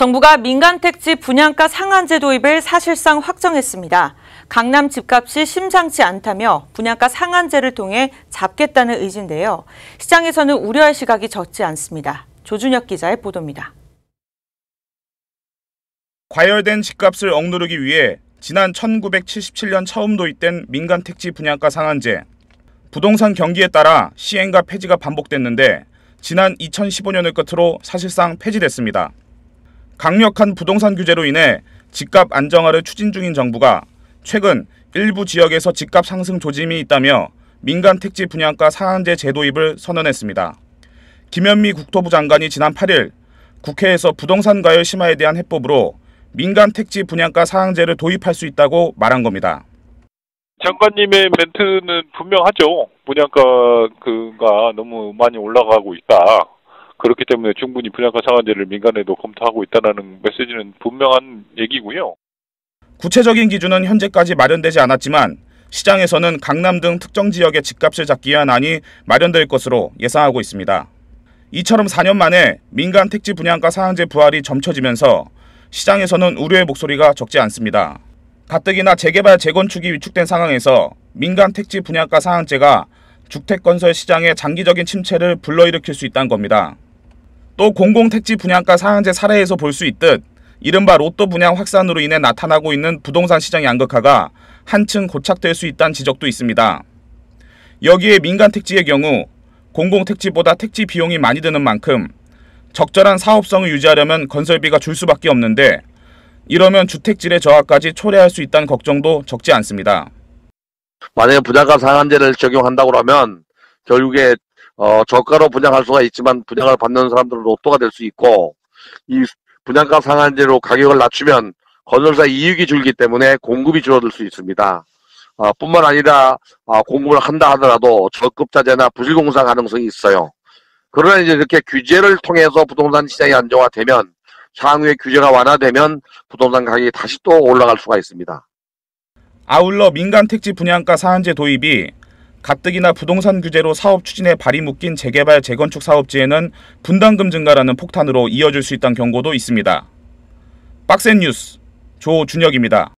정부가 민간 택지 분양가 상한제 도입을 사실상 확정했습니다. 강남 집값이 심상치 않다며 분양가 상한제를 통해 잡겠다는 의지인데요. 시장에서는 우려할 시각이 적지 않습니다. 조준혁 기자의 보도입니다. 과열된 집값을 억누르기 위해 지난 1977년 처음 도입된 민간 택지 분양가 상한제. 부동산 경기에 따라 시행과 폐지가 반복됐는데 지난 2015년을 끝으로 사실상 폐지됐습니다. 강력한 부동산 규제로 인해 집값 안정화를 추진 중인 정부가 최근 일부 지역에서 집값 상승 조짐이 있다며 민간 택지 분양가 상한제 재도입을 선언했습니다. 김현미 국토부 장관이 지난 8일 국회에서 부동산 가열 심화에 대한 해법으로 민간 택지 분양가 상한제를 도입할 수 있다고 말한 겁니다. 장관님의 멘트는 분명하죠. 분양가가 너무 많이 올라가고 있다. 그렇기 때문에 충분히 분양가 상한제를 민간에도 검토하고 있다는 메시지는 분명한 얘기고요. 구체적인 기준은 현재까지 마련되지 않았지만 시장에서는 강남 등 특정 지역의 집값을 잡기 위한 안이 마련될 것으로 예상하고 있습니다. 이처럼 4년 만에 민간 택지 분양가 상한제 부활이 점쳐지면서 시장에서는 우려의 목소리가 적지 않습니다. 가뜩이나 재개발 재건축이 위축된 상황에서 민간 택지 분양가 상한제가 주택 건설 시장의 장기적인 침체를 불러일으킬 수 있다는 겁니다. 또 공공택지 분양가 상한제 사례에서 볼 수 있듯 이른바 로또 분양 확산으로 인해 나타나고 있는 부동산 시장 양극화가 한층 고착될 수 있다는 지적도 있습니다. 여기에 민간 택지의 경우 공공 택지보다 택지 비용이 많이 드는 만큼 적절한 사업성을 유지하려면 건설비가 줄 수밖에 없는데 이러면 주택질의 저하까지 초래할 수 있다는 걱정도 적지 않습니다. 만약에 분양가 상한제를 적용한다고 하면 결국에 어, 저가로 분양할 수가 있지만 분양을 받는 사람들은 로또가 될 수 있고 이 분양가 상한제로 가격을 낮추면 건설사 이익이 줄기 때문에 공급이 줄어들 수 있습니다. 아, 뿐만 아니라 아, 공급을 한다 하더라도 적급자재나 부실공사 가능성이 있어요. 그러나 이제 이렇게 규제를 통해서 부동산 시장이 안정화되면 향후에 규제가 완화되면 부동산 가격이 다시 또 올라갈 수가 있습니다. 아울러 민간 택지 분양가 상한제 도입이 가뜩이나 부동산 규제로 사업 추진에 발이 묶인 재개발 재건축 사업지에는 분담금 증가라는 폭탄으로 이어질 수 있다는 경고도 있습니다. 빡센 뉴스 조준혁입니다.